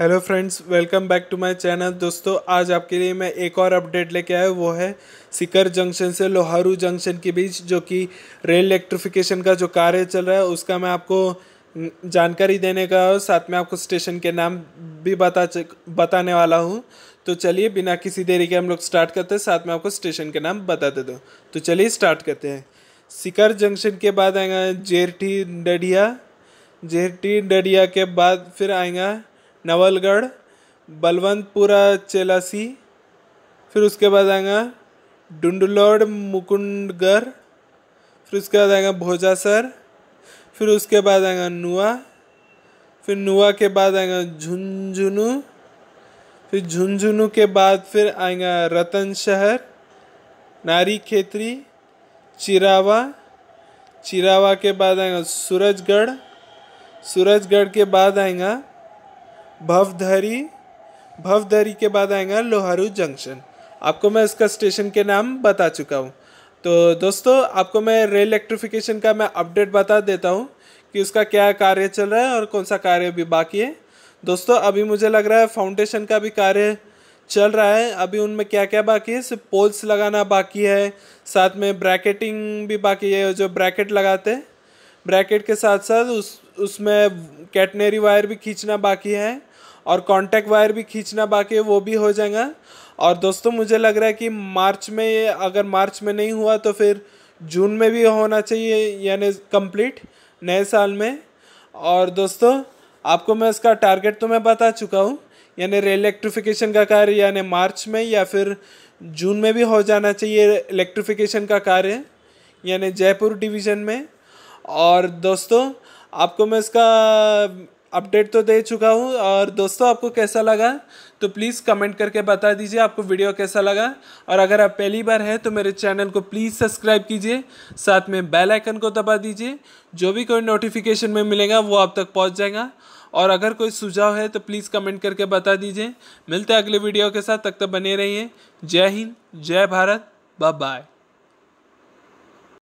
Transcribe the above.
hello friends welcome back to my channel दोस्तों आज आपके लिए मैं एक और अपडेट लेके आया वो है सिकर जंक्शन से लोहारू जंक्शन के बीच जो कि रेल इलेक्ट्रिफिकेशन का जो कार्य चल रहा है उसका मैं आपको जानकारी देने का और साथ में आपको स्टेशन के नाम भी बता बताने वाला हूँ तो चलिए बिना किसी देरी के हम लोग स्टार्ट करते हैं साथ में आपको स्टेशन के नाम बता दे दो तो चलिए स्टार्ट करते हैं सिकर जंक्शन के बाद आएगा जेरठी डडिया टी डडिया के बाद फिर आएगा नवलगढ़ बलवंतपुरा चेलासी फिर उसके बाद आएगा डुंडलोड मुकुंडगढ़ फिर उसके बाद आएगा भोजासर फिर उसके बाद आएगा नुआ फिर नुआ के बाद आएगा झुंझुनू फिर झुंझुनू के बाद फिर आएगा रतन शहर नारी खेतरी चिरावा चिरावा के बाद आएगा सूरजगढ़ सूरजगढ़ के बाद आएगा भवधरी भवधरी के बाद आएगा लोहारू जंक्शन आपको मैं इसका स्टेशन के नाम बता चुका हूँ तो दोस्तों आपको मैं रेल इलेक्ट्रिफिकेशन का मैं अपडेट बता देता हूँ कि उसका क्या कार्य चल रहा है और कौन सा कार्य अभी बाकी है दोस्तों अभी मुझे लग रहा है फाउंडेशन का भी कार्य चल रहा है अभी उनमें क्या क्या बाकी है सिर्फ पोल्स लगाना बाकी है साथ में ब्रैकेटिंग भी बाकी है जो ब्रैकेट लगाते हैं ब्रैकेट के साथ साथ उस उसमें कैटनरी वायर भी खींचना बाकी है और कॉन्टैक्ट वायर भी खींचना बाकी है वो भी हो जाएगा और दोस्तों मुझे लग रहा है कि मार्च में ये अगर मार्च में नहीं हुआ तो फिर जून में भी होना चाहिए यानी कंप्लीट नए साल में और दोस्तों आपको मैं इसका टारगेट तो मैं बता चुका हूँ यानी रेल इलेक्ट्रिफिकेशन का कार्य यानी मार्च में या फिर जून में भी हो जाना चाहिए इलेक्ट्रिफिकेशन का कार्य यानी जयपुर डिवीज़न में और दोस्तों आपको मैं इसका अपडेट तो दे चुका हूँ और दोस्तों आपको कैसा लगा तो प्लीज़ कमेंट करके बता दीजिए आपको वीडियो कैसा लगा और अगर आप पहली बार हैं तो मेरे चैनल को प्लीज़ सब्सक्राइब कीजिए साथ में बेल आइकन को दबा दीजिए जो भी कोई नोटिफिकेशन में मिलेगा वो आप तक पहुँच जाएगा और अगर कोई सुझाव है तो प्लीज़ कमेंट करके बता दीजिए मिलते हैं अगले वीडियो के साथ तब तक बने रहिए जय हिंद जय भारत बाय बाय